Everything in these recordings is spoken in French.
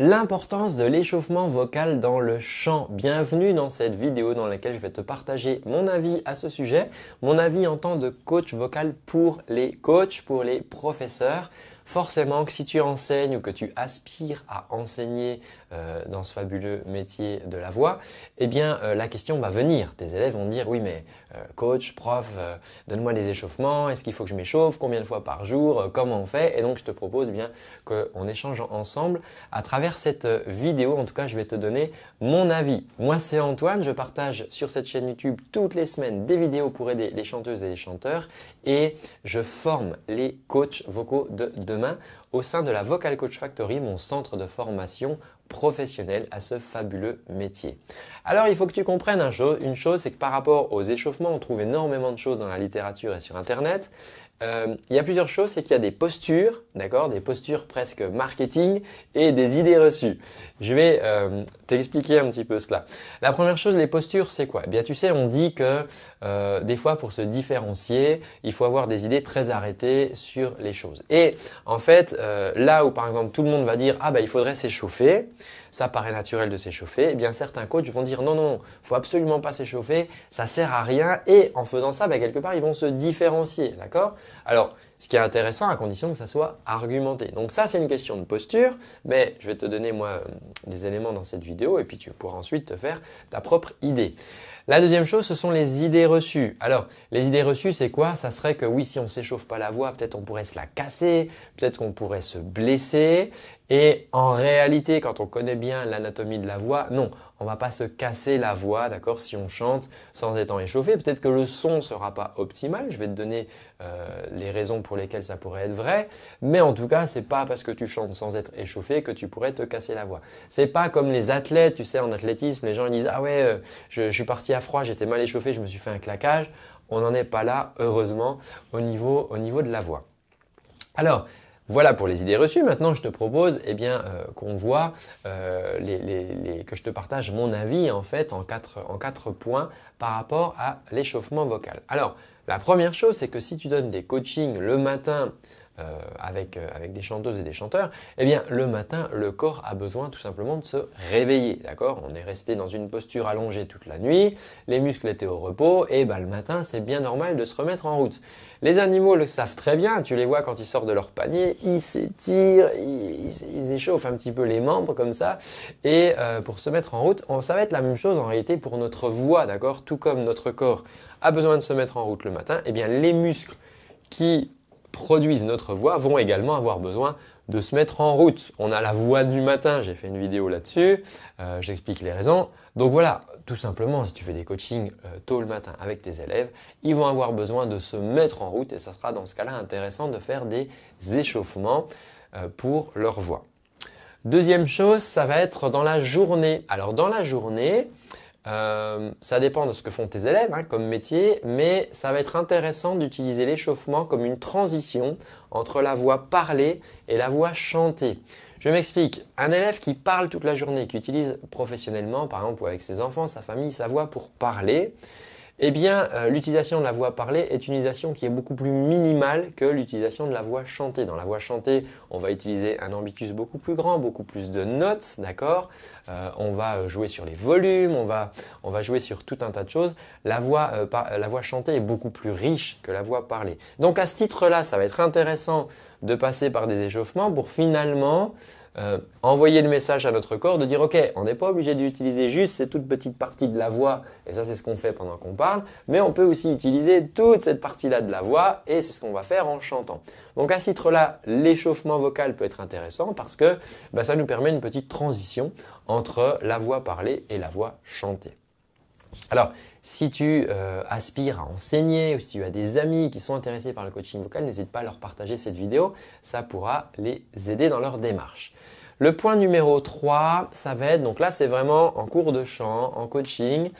l'importance de l'échauffement vocal dans le chant. Bienvenue dans cette vidéo dans laquelle je vais te partager mon avis à ce sujet, mon avis en tant que coach vocal pour les coachs, pour les professeurs. Forcément que si tu enseignes ou que tu aspires à enseigner euh, dans ce fabuleux métier de la voix, eh bien euh, la question va venir. Tes élèves vont dire oui mais euh, coach, prof, donne-moi des échauffements, est-ce qu'il faut que je m'échauffe, combien de fois par jour, comment on fait Et donc je te propose eh bien qu'on échange ensemble à travers cette vidéo. En tout cas, je vais te donner mon avis. Moi c'est Antoine, je partage sur cette chaîne YouTube toutes les semaines des vidéos pour aider les chanteuses et les chanteurs et je forme les coachs vocaux de demain au sein de la Vocal Coach Factory, mon centre de formation professionnelle à ce fabuleux métier. Alors il faut que tu comprennes une chose, c'est que par rapport aux échauffements, on trouve énormément de choses dans la littérature et sur Internet, euh, il y a plusieurs choses, c'est qu'il y a des postures, d'accord, des postures presque marketing et des idées reçues. Je vais euh, t'expliquer un petit peu cela. La première chose, les postures, c'est quoi Eh bien, tu sais, on dit que euh, des fois, pour se différencier, il faut avoir des idées très arrêtées sur les choses. Et en fait, là où par exemple tout le monde va dire ah ben il faudrait s'échauffer, ça paraît naturel de s'échauffer, eh bien certains coachs vont dire non non, non faut absolument pas s'échauffer, ça sert à rien. Et en faisant ça, ben, quelque part, ils vont se différencier, d'accord alors, ce qui est intéressant à condition que ça soit argumenté. Donc ça, c'est une question de posture, mais je vais te donner moi euh, des éléments dans cette vidéo et puis tu pourras ensuite te faire ta propre idée. La deuxième chose, ce sont les idées reçues. Alors, les idées reçues, c'est quoi Ça serait que oui, si on ne s'échauffe pas la voix, peut-être on pourrait se la casser, peut-être qu'on pourrait se blesser. Et en réalité, quand on connaît bien l'anatomie de la voix, non on va pas se casser la voix, d'accord, si on chante sans être échauffé. Peut-être que le son ne sera pas optimal. Je vais te donner euh, les raisons pour lesquelles ça pourrait être vrai, mais en tout cas, c'est pas parce que tu chantes sans être échauffé que tu pourrais te casser la voix. C'est pas comme les athlètes, tu sais, en athlétisme, les gens ils disent ah ouais, euh, je, suis parti à froid, j'étais mal échauffé, je me suis fait un claquage. On n'en est pas là, heureusement, au niveau, au niveau de la voix. Alors, voilà pour les idées reçues. Maintenant, je te propose eh bien euh, qu'on voit euh, que je te partage mon avis en fait en en quatre points par rapport à l'échauffement vocal. Alors, la première chose, c'est que si tu donnes des coachings le matin euh, avec, euh, avec des chanteuses et des chanteurs, eh bien le matin, le corps a besoin tout simplement de se réveiller, d'accord On est resté dans une posture allongée toute la nuit, les muscles étaient au repos, et ben, le matin, c'est bien normal de se remettre en route. Les animaux le savent très bien, tu les vois quand ils sortent de leur panier, ils s'étirent, ils, échauffent un petit peu les membres comme ça, et euh, pour se mettre en route, on, ça va être la même chose en réalité pour notre voix, d'accord Tout comme notre corps a besoin de se mettre en route le matin, eh bien les muscles qui produisent notre voix vont également avoir besoin de se mettre en route. On a la voix du matin, j'ai fait une vidéo là-dessus, euh, j'explique les raisons. Donc voilà, tout simplement, si tu fais des coachings euh, tôt le matin avec tes élèves, ils vont avoir besoin de se mettre en route et ça sera dans ce cas-là intéressant de faire des échauffements euh, pour leur voix. Deuxième chose, ça va être dans la journée. Alors dans la journée, euh, ça dépend de ce que font tes élèves hein, comme métier, mais ça va être intéressant d'utiliser l'échauffement comme une transition entre la voix parlée et la voix chantée. Je m'explique, un élève qui parle toute la journée, qui utilise professionnellement, par exemple avec ses enfants, sa famille, sa voix pour parler, eh bien, euh, l'utilisation de la voix parlée est une utilisation qui est beaucoup plus minimale que l'utilisation de la voix chantée. Dans la voix chantée, on va utiliser un ambitus beaucoup plus grand, beaucoup plus de notes, d'accord euh, On va euh, jouer sur les volumes, on va, on va, jouer sur tout un tas de choses. La voix, la voix chantée est beaucoup plus riche que la voix parlée. Donc, à ce titre-là, ça va être intéressant de passer par des échauffements pour finalement euh, envoyer le message à notre corps de dire ok, on n'est pas obligé d'utiliser juste cette toute petite partie de la voix, et ça c'est ce qu'on fait pendant qu'on parle, mais on peut aussi utiliser toute cette partie-là de la voix, et c'est ce qu'on va faire en chantant. Donc à ce titre-là, l'échauffement vocal peut être intéressant parce que bah, ça nous permet une petite transition entre la voix parlée et la voix chantée. Alors, si tu euh, aspires à enseigner ou si tu as des amis qui sont intéressés par le coaching vocal, n'hésite pas à leur partager cette vidéo, ça pourra les aider dans leur démarche. Le point numéro 3, ça va être, donc là c'est vraiment en cours de chant, en coaching,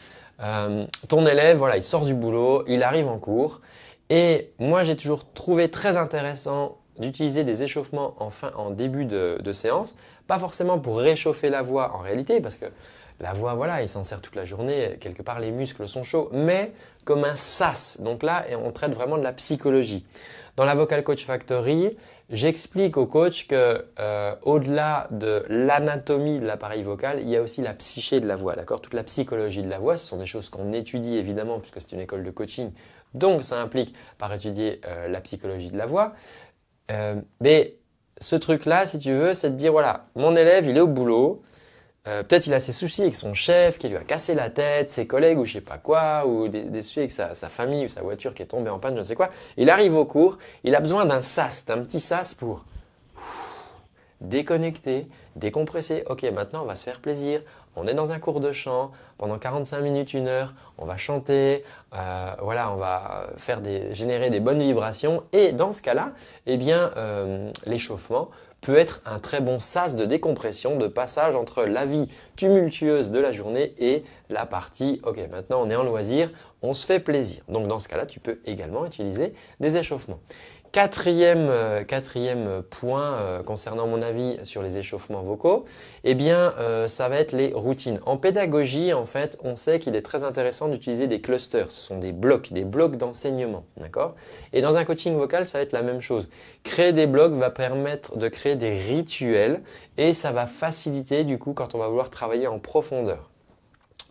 euh, ton élève, voilà, il sort du boulot, il arrive en cours, et moi j'ai toujours trouvé très intéressant d'utiliser des échauffements en, en début de séance, pas forcément pour réchauffer la voix en réalité, parce que la voix, voilà, il s'en sert toute la journée, quelque part les muscles sont chauds, mais comme un sas. Donc là, on traite vraiment de la psychologie. Dans la Vocal Coach Factory, j'explique au coach que euh, au-delà de l'anatomie de l'appareil vocal, il y a aussi la psyché de la voix, d'accord Toute la psychologie de la voix, ce sont des choses qu'on étudie évidemment puisque c'est une école de coaching. Donc ça implique par étudier euh, la psychologie de la voix. Euh, mais ce truc-là, si tu veux, c'est de dire voilà, mon élève, il est au boulot, euh, peut-être il a ses soucis avec son chef qui lui a cassé la tête, ses collègues ou je ne sais pas quoi, ou des, soucis avec sa, famille ou sa voiture qui est tombée en panne, je ne sais quoi. Il arrive au cours, il a besoin d'un sas, d'un petit sas pour déconnecter, décompresser. Ok, maintenant on va se faire plaisir. On est dans un cours de chant pendant 45 minutes, une heure. On va chanter, euh, voilà, on va faire des, générer des bonnes vibrations. Et dans ce cas-là, eh bien, euh, l'échauffement peut être un très bon sas de décompression, de passage entre la vie tumultueuse de la journée et la partie, ok, maintenant on est en loisir, on se fait plaisir. Donc dans ce cas-là, tu peux également utiliser des échauffements. Euh, quatrième, point euh, concernant mon avis sur les échauffements vocaux, eh bien, euh, ça va être les routines. En pédagogie, en fait, on sait qu'il est très intéressant d'utiliser des clusters. Ce sont des blocs, des blocs d'enseignement, Et dans un coaching vocal, ça va être la même chose. Créer des blocs va permettre de créer des rituels et ça va faciliter, du coup, quand on va vouloir travailler en profondeur.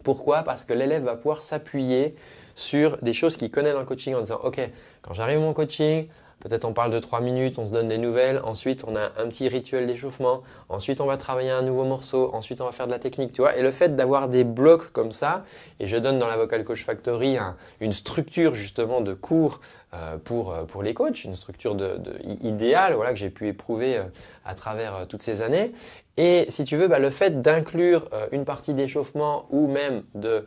Pourquoi Parce que l'élève va pouvoir s'appuyer sur des choses qu'il connaît dans le coaching en disant, OK, quand j'arrive à mon coaching, Peut-être on parle de 3 minutes, on se donne des nouvelles, ensuite on a un petit rituel d'échauffement, ensuite on va travailler un nouveau morceau, ensuite on va faire de la technique, tu vois. Et le fait d'avoir des blocs comme ça, et je donne dans la Vocal Coach Factory une structure justement de cours euh, euh, pour, les coachs, une structure idéale voilà, que j'ai pu éprouver euh, à travers toutes ces années. Et si tu veux, bah, le fait d'inclure une partie d'échauffement ou même de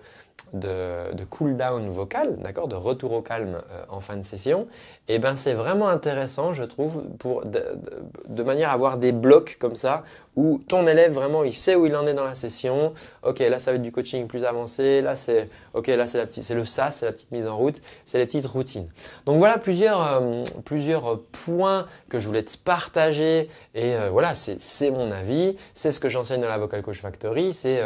de, de cool down vocal, d'accord, de retour au calme euh, en fin de session, et eh ben c'est vraiment intéressant, je trouve, pour de, manière à avoir des blocs comme ça où ton élève vraiment il sait où il en est dans la session. Ok, là ça va être du coaching plus avancé, là c'est le ça, c'est la petite mise en route, c'est les petites routines. Donc voilà plusieurs euh, plusieurs points que je voulais te partager et euh, voilà c'est mon avis, c'est ce que j'enseigne dans la Vocal Coach Factory, c'est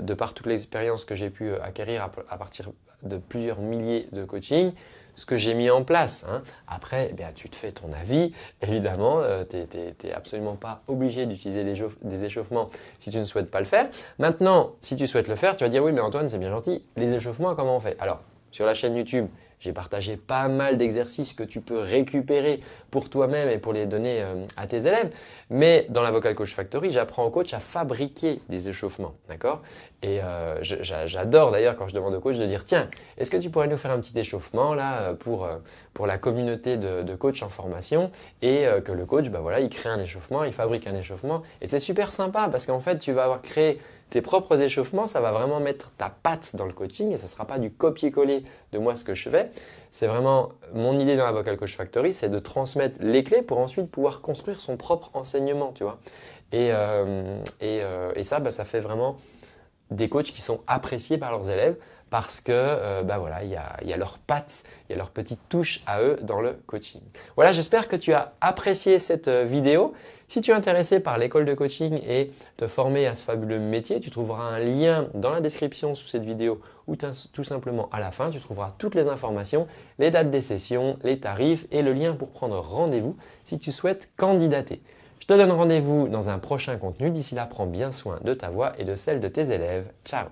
de par toute l'expérience que j'ai pu acquérir à, partir de plusieurs milliers de coachings ce que j'ai mis en place. Hein. Après, eh tu te fais ton avis, évidemment, euh, tu n'es absolument pas obligé d'utiliser des échauffements si tu ne souhaites pas le faire. Maintenant, si tu souhaites le faire, tu vas dire oui, mais Antoine, c'est bien gentil, les échauffements, comment on fait Alors, sur la chaîne YouTube, j'ai partagé pas mal d'exercices que tu peux récupérer pour toi-même et pour les donner euh, à tes élèves. Mais dans la Vocal Coach Factory, j'apprends au coach à fabriquer des échauffements, d'accord Et euh, j'adore d'ailleurs quand je demande au coach de dire tiens, est-ce que tu pourrais nous faire un petit échauffement là euh, pour pour la communauté de, coachs en formation et que le coach, bah il crée un échauffement, il fabrique un échauffement et c'est super sympa parce qu'en fait tu vas avoir créé tes propres échauffements, ça va vraiment mettre ta patte dans le coaching et ça ne sera pas du copier-coller de moi ce que je fais. C'est vraiment mon idée dans la Vocal Coach Factory, c'est de transmettre les clés pour ensuite pouvoir construire son propre enseignement, euh, euh, Et, ça, bah, ça fait vraiment des coachs qui sont appréciés par leurs élèves parce que euh, bah voilà, il y a, y a leurs pattes, il y a leur petite touche à eux dans le coaching. Voilà, j'espère que tu as apprécié cette euh, vidéo. Si tu es intéressé par l'école de coaching et te former à ce fabuleux métier, tu trouveras un lien dans la description sous cette vidéo ou tout simplement à la fin, tu trouveras toutes les informations, les dates des sessions, les tarifs et le lien pour prendre rendez-vous si tu souhaites candidater. Je te donne rendez-vous dans un prochain contenu. D'ici là, prends bien soin de ta voix et de celle de tes élèves. Ciao